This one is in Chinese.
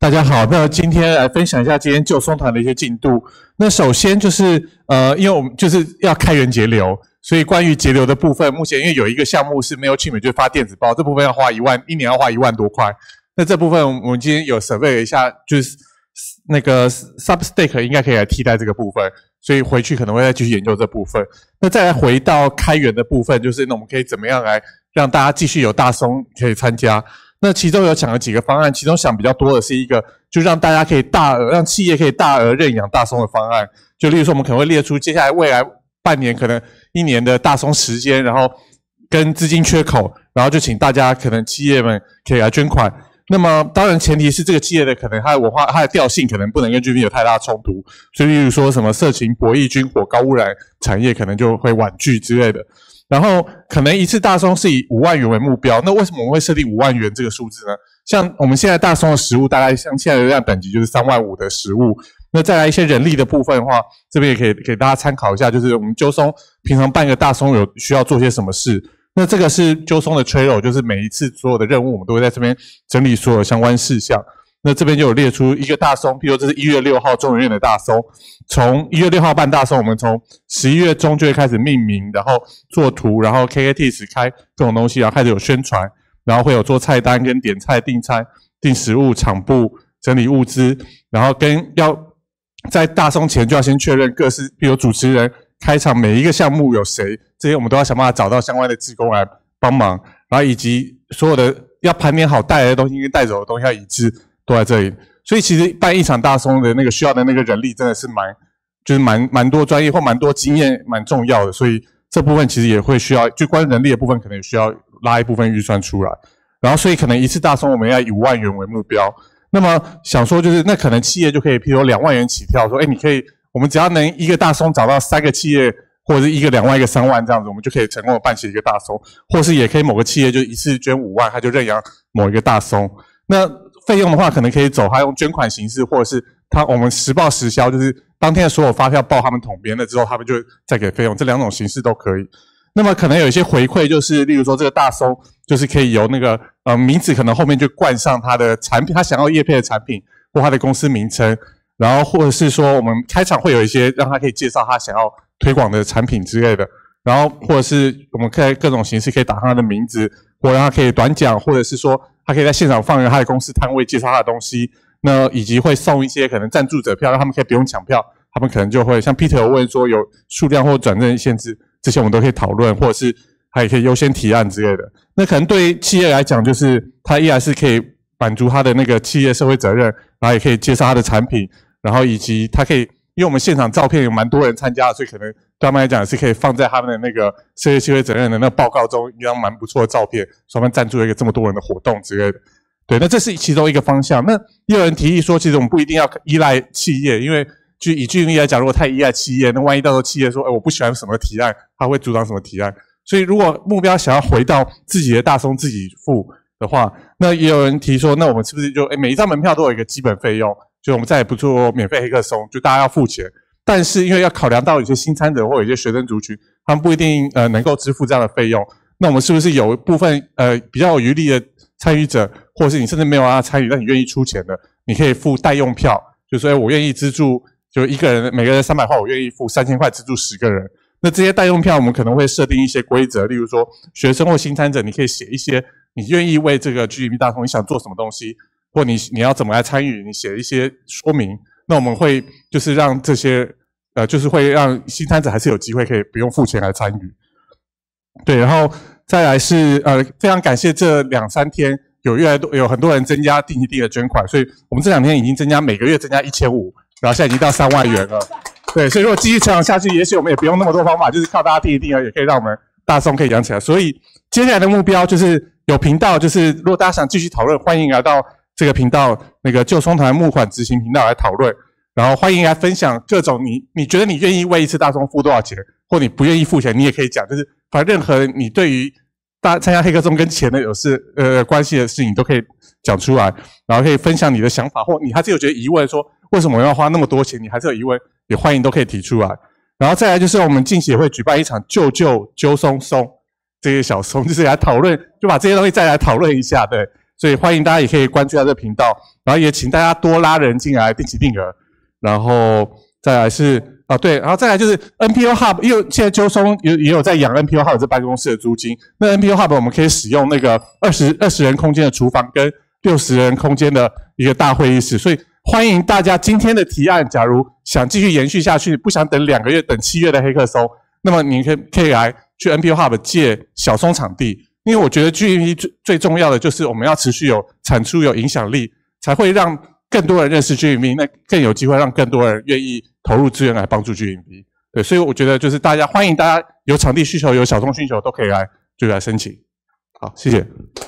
大家好，那今天来分享一下今天旧松团的一些进度。那首先就是呃，因为我们就是要开源节流，所以关于节流的部分，目前因为有一个项目是没有去美就发电子报，这部分要花一万，一年要花一万多块。那这部分我们今天有 survey 一下，就是那个 Substack 应该可以来替代这个部分，所以回去可能会再继续研究这部分。那再来回到开源的部分，就是那我们可以怎么样来让大家继续有大松可以参加？那其中有想了几个方案，其中想比较多的是一个，就让大家可以大额让企业可以大额认养大松的方案。就例如说，我们可能会列出接下来未来半年可能一年的大松时间，然后跟资金缺口，然后就请大家可能企业们可以来捐款。那么当然前提是这个企业的可能它的文化它的调性可能不能跟居民有太大冲突，所以例如说什么色情、博弈、军火、高污染产业可能就会婉拒之类的。然后可能一次大松是以五万元为目标，那为什么我们会设定五万元这个数字呢？像我们现在大松的食物大概像现在流量等级就是三万五的食物，那再来一些人力的部分的话，这边也可以给大家参考一下，就是我们揪松平常办一个大松有需要做些什么事。那这个是揪松的 trail，就是每一次所有的任务我们都会在这边整理所有相关事项。那这边就有列出一个大松，譬如这是一月六号中元院的大松，从一月六号办大松，我们从十一月中就开始命名，然后做图，然后 KATIS 开各种东西，然后开始有宣传，然后会有做菜单跟点菜订餐订食物，场部整理物资，然后跟要在大松前就要先确认各式，譬如主持人开场每一个项目有谁，这些我们都要想办法找到相关的技工来帮忙，然后以及所有的要盘点好带来的东西跟带走的东西要一致。都在这里，所以其实办一场大松的那个需要的那个人力真的是蛮，就是蛮蛮多专业或蛮多经验蛮重要的，所以这部分其实也会需要，就关于人力的部分可能也需要拉一部分预算出来，然后所以可能一次大松我们要以五万元为目标，那么想说就是那可能企业就可以，譬如说两万元起跳，说哎你可以，我们只要能一个大松找到三个企业或者是一个两万一个三万这样子，我们就可以成功的办起一个大松，或是也可以某个企业就一次捐五万，他就认养某一个大松，那。费用的话，可能可以走他用捐款形式，或者是他我们实报实销，就是当天的所有发票报他们统编了之后，他们就再给费用，这两种形式都可以。那么可能有一些回馈，就是例如说这个大松，就是可以由那个呃名字可能后面就冠上他的产品，他想要叶片的产品或他的公司名称，然后或者是说我们开场会有一些让他可以介绍他想要推广的产品之类的，然后或者是我们以各种形式可以打上他的名字，或让他可以短讲，或者是说。他可以在现场放个他的公司摊位介绍他的东西，那以及会送一些可能赞助者票，让他们可以不用抢票，他们可能就会像 Peter 问说有数量或转正限制，这些我们都可以讨论，或者是他也可以优先提案之类的。那可能对于企业来讲，就是他依然是可以满足他的那个企业社会责任，然后也可以介绍他的产品，然后以及他可以。因为我们现场照片有蛮多人参加，所以可能对他们来讲是可以放在他们的那个社会责任责任的那个报告中一张蛮不错的照片。双方赞助了一个这么多人的活动之类的，对。那这是其中一个方向。那也有人提议说，其实我们不一定要依赖企业，因为据以举例来讲，如果太依赖企业，那万一到时候企业说“哎，我不喜欢什么提案”，他会阻挡什么提案。所以如果目标想要回到自己的大松自己付的话，那也有人提说，那我们是不是就哎每一张门票都有一个基本费用？就我们再也不做免费黑客松，就大家要付钱。但是因为要考量到有些新参者或有些学生族群，他们不一定呃能够支付这样的费用。那我们是不是有部分呃比较有余力的参与者，或者是你甚至没有法参与，但你愿意出钱的，你可以付代用票。就说，哎，我愿意资助，就一个人，每个人三百块，我愿意付三千块资助十个人。那这些代用票，我们可能会设定一些规则，例如说，学生或新参者，你可以写一些你愿意为这个 g d p 大通你想做什么东西。或你你要怎么来参与？你写一些说明，那我们会就是让这些呃，就是会让新摊子还是有机会可以不用付钱来参与。对，然后再来是呃，非常感谢这两三天有越来越多有很多人增加定期定额捐款，所以我们这两天已经增加每个月增加一千五，然后现在已经到三万元了。对，所以如果继续成长下去，也许我们也不用那么多方法，就是靠大家定定额也可以让我们大宋可以养起来。所以接下来的目标就是有频道，就是如果大家想继续讨论，欢迎来到。这个频道那个救松团募款执行频道来讨论，然后欢迎来分享各种你你觉得你愿意为一次大松付多少钱，或你不愿意付钱，你也可以讲，就是反正任何你对于大参加黑客松跟钱的有事呃关系的事情，你都可以讲出来，然后可以分享你的想法，或你还是有觉得疑问，说为什么要花那么多钱，你还是有疑问，也欢迎都可以提出来。然后再来就是我们近期也会举办一场救救揪松松这些小松，就是来讨论，就把这些东西再来讨论一下，对。所以欢迎大家也可以关注下这个频道，然后也请大家多拉人进来定起定额，然后再来是啊对，然后再来就是 NPO Hub，因为现在秋松也也有在养 NPO Hub 这办公室的租金，那 NPO Hub 我们可以使用那个二十二十人空间的厨房跟六十人空间的一个大会议室，所以欢迎大家今天的提案，假如想继续延续下去，不想等两个月等七月的黑客松，那么你可以可以来去 NPO Hub 借小松场地。因为我觉得 GDP 最最重要的就是我们要持续有产出、有影响力，才会让更多人认识 GDP，那更有机会让更多人愿意投入资源来帮助 GDP。对，所以我觉得就是大家欢迎大家有场地需求、有小众需求都可以来就来申请。好，谢谢。